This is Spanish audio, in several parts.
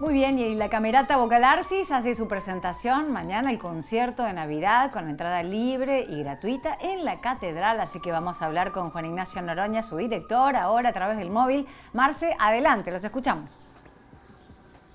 Muy bien, y la Camerata Arsis hace su presentación mañana, el concierto de Navidad, con entrada libre y gratuita en la Catedral. Así que vamos a hablar con Juan Ignacio Noroña, su director, ahora a través del móvil. Marce, adelante, los escuchamos.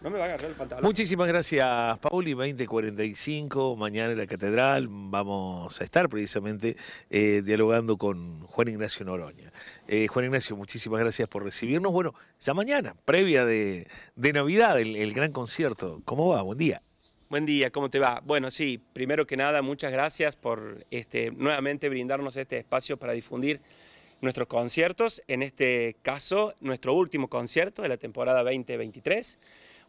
No me va a agarrar el pantalón. Muchísimas gracias, Pauli. 2045, mañana en la Catedral vamos a estar precisamente eh, dialogando con Juan Ignacio Noroña. Eh, Juan Ignacio, muchísimas gracias por recibirnos. Bueno, ya mañana, previa de, Navidad, el, gran concierto. ¿Cómo va? Buen día. Buen día, ¿cómo te va? Bueno, sí, primero que nada, muchas gracias por este, nuevamente brindarnos este espacio para difundir nuestros conciertos, en este caso nuestro último concierto de la temporada 2023,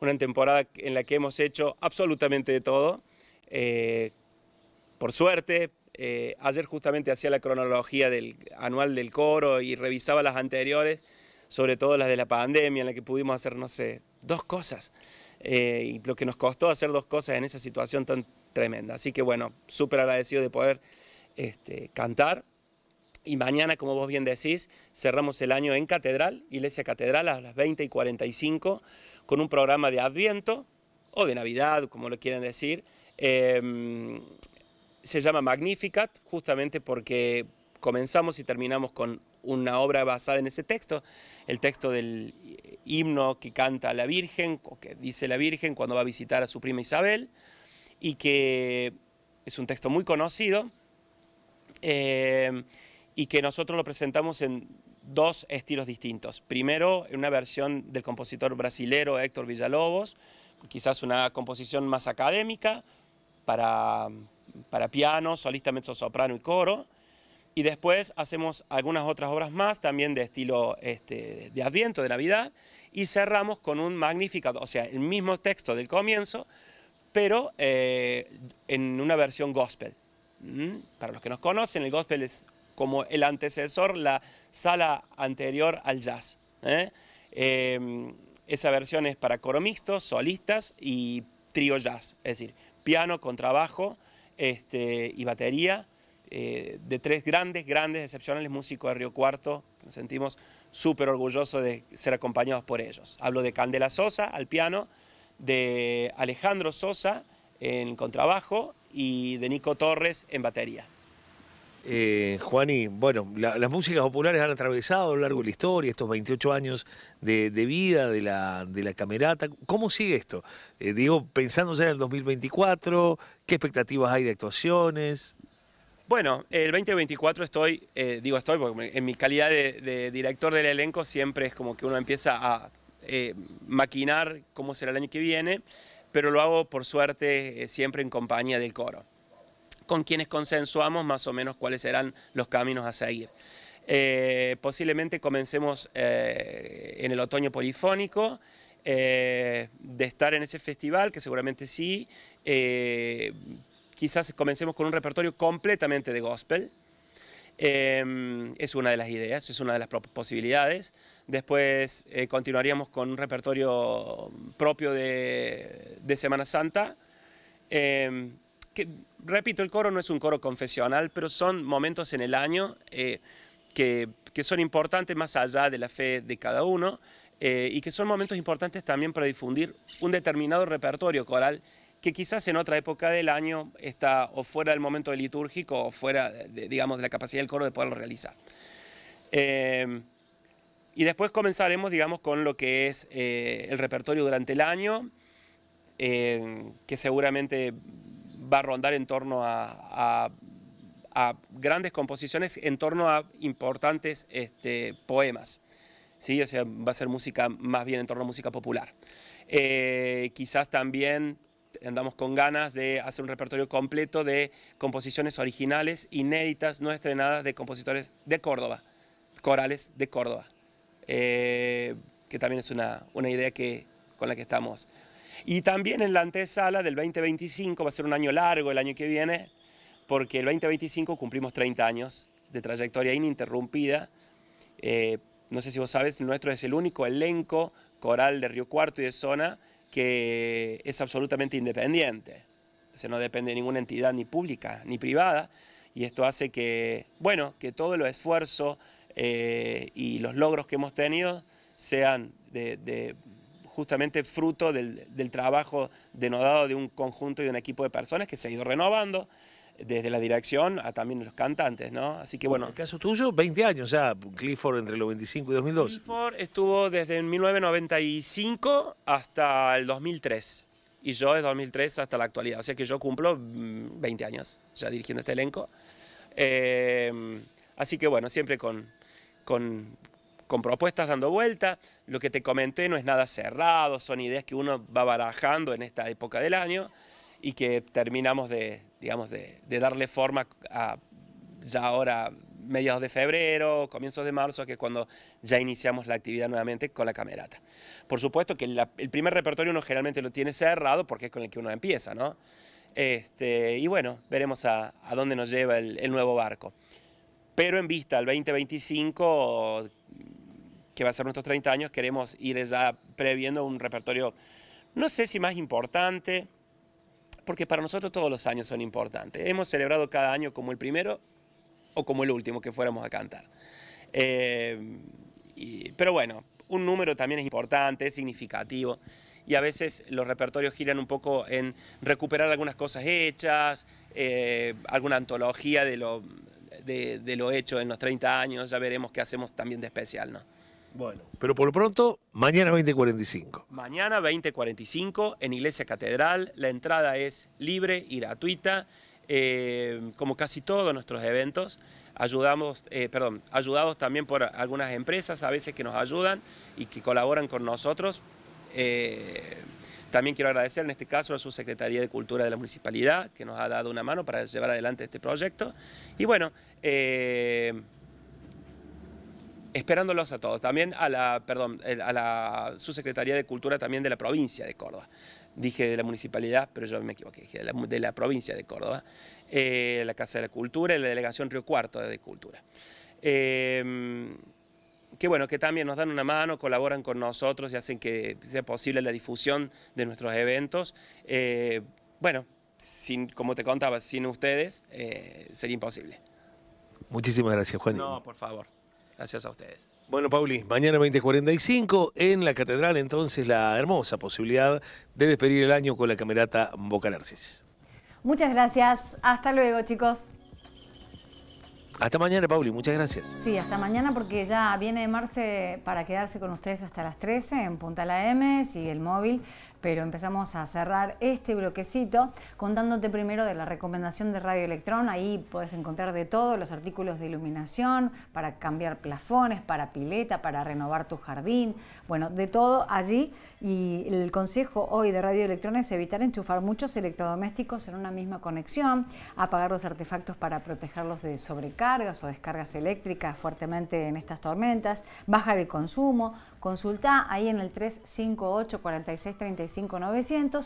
una temporada en la que hemos hecho absolutamente de todo, eh, por suerte. Eh, ayer justamente hacía la cronología del anual del coro y revisaba las anteriores, sobre todo las de la pandemia, en la que pudimos hacer, no sé, dos cosas. Eh, y lo que nos costó hacer dos cosas en esa situación tan tremenda. Así que bueno, súper agradecido de poder este, cantar, y mañana, como vos bien decís, cerramos el año en Catedral, Iglesia Catedral, a las 20 y 45, con un programa de Adviento o de Navidad, como lo quieran decir. Em, se llama Magnificat, justamente porque comenzamos y terminamos con una obra basada en ese texto, el texto del himno que canta la Virgen, o que dice la Virgen cuando va a visitar a su prima Isabel, y que es un texto muy conocido. Em, y que nosotros lo presentamos en dos estilos distintos. Primero, una versión del compositor brasilero Héctor Villalobos, quizás una composición más académica para, para piano, solista mezzo-soprano y coro. Y después hacemos algunas otras obras más, también de estilo este, de Adviento, de Navidad, y cerramos con un magnífico, o sea, el mismo texto del comienzo, pero eh, en una versión gospel. ¿Mm? Para los que nos conocen, el gospel es como el antecesor, la sala anterior al jazz. ¿eh? Eh, esa versión es para coro mixto, solistas y trío jazz, es decir, piano, contrabajo este, y batería, eh, de tres grandes, grandes, excepcionales músicos de Río Cuarto, nos sentimos súper orgullosos de ser acompañados por ellos. Hablo de Candela Sosa al piano, de Alejandro Sosa en contrabajo y de Nico Torres en batería. Eh, Juani, bueno, las músicas populares han atravesado a lo largo de la historia estos 28 años de, vida de la, de la camerata. ¿Cómo sigue esto? Eh, digo, pensando ya en el 2024, ¿qué expectativas hay de actuaciones? Bueno, el 2024 estoy, eh, digo estoy, porque en mi calidad de, director del elenco siempre es como que uno empieza a eh, maquinar cómo será el año que viene, pero lo hago por suerte siempre en compañía del coro con quienes consensuamos más o menos cuáles serán los caminos a seguir. Eh, posiblemente comencemos eh, en el otoño polifónico, eh, de estar en ese festival, que seguramente sí, quizás comencemos con un repertorio completamente de gospel, es una de las ideas, es una de las posibilidades. Después continuaríamos con un repertorio propio de, Semana Santa repito, el coro no es un coro confesional, pero son momentos en el año eh, que, son importantes más allá de la fe de cada uno eh, y que son momentos importantes también para difundir un determinado repertorio coral que quizás en otra época del año está o fuera del momento litúrgico o fuera, de, digamos, de la capacidad del coro de poderlo realizar. Eh, y después comenzaremos, digamos, con lo que es el repertorio durante el año, que seguramente va a rondar en torno a, grandes composiciones, en torno a importantes este, poemas. ¿sí? O sea, va a ser música más bien en torno a música popular. Eh, quizás también andamos con ganas de hacer un repertorio completo de composiciones originales, inéditas, no estrenadas, de compositores de Córdoba, corales de Córdoba, eh, que también es una, una idea que, con la que estamos y también en la antesala del 2025, va a ser un año largo el año que viene, porque el 2025 cumplimos 30 años de trayectoria ininterrumpida. Eh, no sé si vos sabes, nuestro es el único elenco coral de Río Cuarto y de zona que es absolutamente independiente. O sea, no depende de ninguna entidad ni pública ni privada. Y esto hace que, bueno, que todo el esfuerzo eh, y los logros que hemos tenido sean de, justamente fruto del, trabajo denodado de un conjunto y de un equipo de personas que se ha ido renovando desde la dirección a también los cantantes, ¿no? Así que bueno. En el caso tuyo, 20 años ya, Clifford entre el 95 y 2002. Clifford estuvo desde el 1995 hasta el 2003 y yo desde 2003 hasta la actualidad. O sea que yo cumplo 20 mm, años ya dirigiendo este elenco. Eh, así que bueno, siempre con, con, con propuestas dando vuelta. Lo que te comenté no es nada cerrado, son ideas que uno va barajando en esta época del año y que terminamos de, digamos, de, darle forma a ya ahora mediados de febrero, comienzos de marzo, que es cuando ya iniciamos la actividad nuevamente con la camerata. Por supuesto que el primer repertorio uno generalmente lo tiene cerrado porque es con el que uno empieza, ¿no? Este, y bueno, veremos a, dónde nos lleva el, el, nuevo barco. Pero en vista al 2025 que va a ser nuestros 30 años, queremos ir ya previendo un repertorio, no sé si más importante, porque para nosotros todos los años son importantes. Hemos celebrado cada año como el primero o como el último que fuéramos a cantar. Eh, pero bueno, un número también es importante, es significativo. Y a veces los repertorios giran un poco en recuperar algunas cosas hechas, eh, alguna antología de lo, de lo hecho en los 30 años. Ya veremos qué hacemos también de especial, ¿no? Bueno. Pero por lo pronto, mañana 20.45. Mañana 20.45 en Iglesia Catedral. La entrada es libre y gratuita. Eh, como casi todos nuestros eventos, ayudamos, eh, perdón, ayudados también por algunas empresas a veces que nos ayudan y que colaboran con nosotros. Eh, también quiero agradecer en este caso a su Secretaría de Cultura de la Municipalidad que nos ha dado una mano para llevar adelante este proyecto. Y bueno, esperándolos a todos. También a la, perdón, a la subsecretaría de Cultura también de la provincia de Córdoba. Dije de la municipalidad, pero yo me equivoqué, dije de la, provincia de Córdoba. Eh, la Casa de la Cultura y la Delegación Río Cuarto de Cultura. Qué em, que bueno, que también nos dan una mano, colaboran con nosotros y hacen que sea posible la difusión de nuestros eventos. Eh, bueno, sin, como te contaba, sin ustedes eh, sería imposible. Muchísimas gracias, Juan. No, por favor. Gracias a ustedes. Bueno, Pauli, mañana 2045 en la catedral, entonces la hermosa posibilidad de despedir el año con la camerata narcis Muchas gracias. Hasta luego, chicos. Hasta mañana, Pauli. Muchas gracias. Sí, hasta mañana porque ya viene Marce para quedarse con ustedes hasta las 13 en Punta La M, sigue el móvil pero empezamos a cerrar este bloquecito contándote primero de la recomendación de Radio Electrón. Ahí puedes encontrar de todo, los artículos de iluminación, para cambiar plafones, para pileta, para renovar tu jardín, bueno, de todo allí. Y el consejo hoy de Radio Electrón es evitar enchufar muchos electrodomésticos en una misma conexión, apagar los artefactos para protegerlos de sobrecargas o descargas eléctricas fuertemente en estas tormentas, bajar el consumo, consulta ahí en el 358 46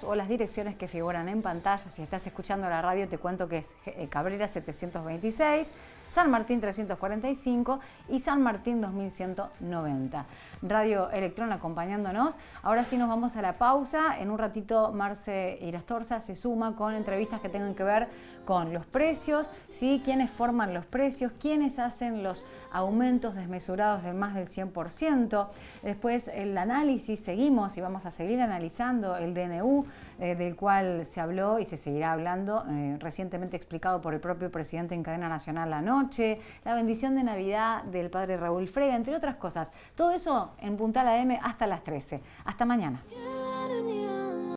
o las direcciones que figuran en pantalla. Si estás escuchando la radio, te cuento que es eh, Cabrera 726. San Martín 345 y San Martín 2190. Radio Electrón acompañándonos. Ahora sí nos vamos a la pausa. En un ratito Marce y las torzas se suma con entrevistas que tengan que ver con los precios, ¿sí? quiénes forman los precios, quiénes hacen los aumentos desmesurados de más del 100%. Después el análisis, seguimos y vamos a seguir analizando el DNU eh, del cual se habló y se seguirá hablando, eh, recientemente explicado por el propio presidente en cadena nacional, la la bendición de Navidad del padre Raúl Frega, entre otras cosas. Todo eso en Puntal m hasta las 13. Hasta mañana.